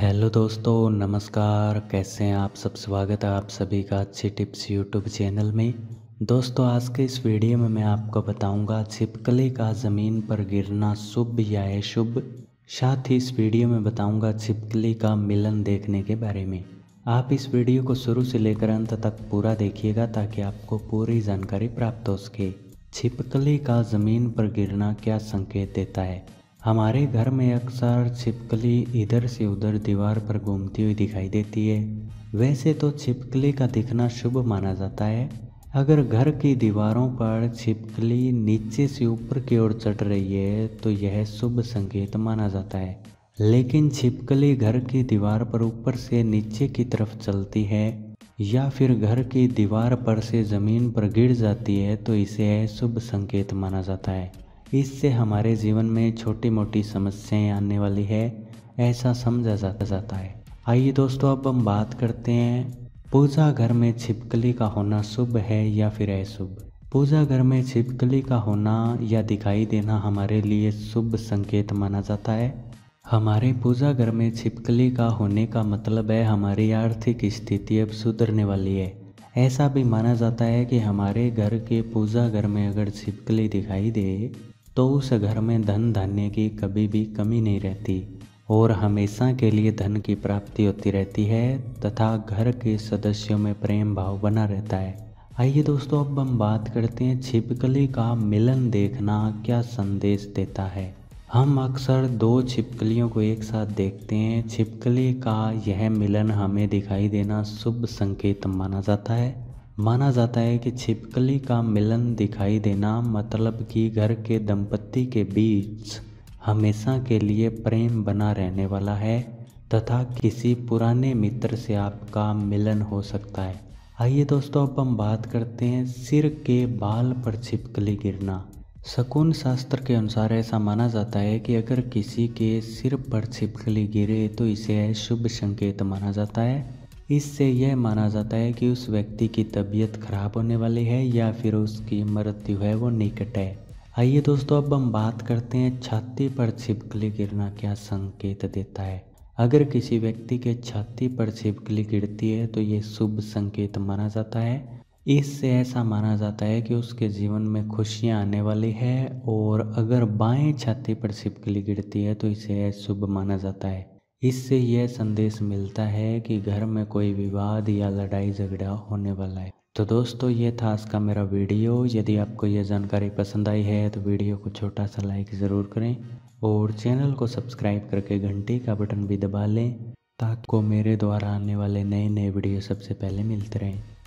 hello दोस्तों नमस्कार कैसे हैं आप सब स्वागत है आप सभी का अच्छी टिप्स यूट्यूब चैनल में दोस्तों आज के इस वीडियो में मैं आपको बताऊंगा छिपकली का ज़मीन पर गिरना शुभ या अशुभ साथ ही इस वीडियो में बताऊंगा छिपकली का मिलन देखने के बारे में आप इस वीडियो को शुरू से लेकर अंत तक पूरा देखिएगा ताकि आपको पूरी जानकारी प्राप्त हो सके छिपकली का ज़मीन पर गिरना क्या संकेत देता है हमारे घर में अक्सर छिपकली इधर से उधर दीवार पर घूमती हुई दिखाई देती है वैसे तो छिपकली का दिखना शुभ माना जाता है अगर घर की दीवारों पर छिपकली नीचे से ऊपर की ओर चढ़ रही है तो यह शुभ संकेत माना जाता है लेकिन छिपकली घर की दीवार पर ऊपर से नीचे की तरफ चलती है या फिर घर की दीवार पर से ज़मीन पर गिर जाती है तो इसे शुभ संकेत माना जाता है इससे हमारे जीवन में छोटी मोटी समस्याएं आने वाली है ऐसा समझा जाता जाता है आइए दोस्तों अब हम बात करते हैं पूजा घर में छिपकली का होना शुभ है या फिर अशुभ पूजा घर में छिपकली का होना या दिखाई देना हमारे लिए शुभ संकेत माना जाता है हमारे पूजा घर में छिपकली का होने का मतलब है हमारी आर्थिक स्थिति अब सुधरने वाली है ऐसा भी माना जाता है कि हमारे घर के पूजा घर में अगर छिपकली दिखाई दे तो उस घर में धन धान्य की कभी भी कमी नहीं रहती और हमेशा के लिए धन की प्राप्ति होती रहती है तथा घर के सदस्यों में प्रेम भाव बना रहता है आइए दोस्तों अब हम बात करते हैं छिपकली का मिलन देखना क्या संदेश देता है हम अक्सर दो छिपकलियों को एक साथ देखते हैं छिपकली का यह मिलन हमें दिखाई देना शुभ संकेत माना जाता है माना जाता है कि छिपकली का मिलन दिखाई देना मतलब कि घर के दंपत्ति के बीच हमेशा के लिए प्रेम बना रहने वाला है तथा किसी पुराने मित्र से आपका मिलन हो सकता है आइए दोस्तों अब हम बात करते हैं सिर के बाल पर छिपकली गिरना शकुन शास्त्र के अनुसार ऐसा माना जाता है कि अगर किसी के सिर पर छिपकली गिरे तो इसे शुभ संकेत माना जाता है इससे यह माना जाता है कि उस व्यक्ति की तबीयत खराब होने वाली है या फिर उसकी मृत्यु है वो निकट है आइए दोस्तों अब हम बात करते हैं छाती पर छिपकली गिरना क्या संकेत देता है अगर किसी व्यक्ति के छाती पर छिपकली गिरती है तो ये शुभ संकेत माना जाता है इससे ऐसा माना जाता है कि उसके जीवन में खुशियां आने वाली है और अगर बाएं छाती पर छिपकली गिरती है तो इसे अशुभ माना जाता है इससे यह संदेश मिलता है कि घर में कोई विवाद या लड़ाई झगड़ा होने वाला है तो दोस्तों ये था आज का मेरा वीडियो यदि आपको यह जानकारी पसंद आई है तो वीडियो को छोटा सा लाइक ज़रूर करें और चैनल को सब्सक्राइब करके घंटी का बटन भी दबा लें ताकि मेरे द्वारा आने वाले नए नए वीडियो सबसे पहले मिलते रहें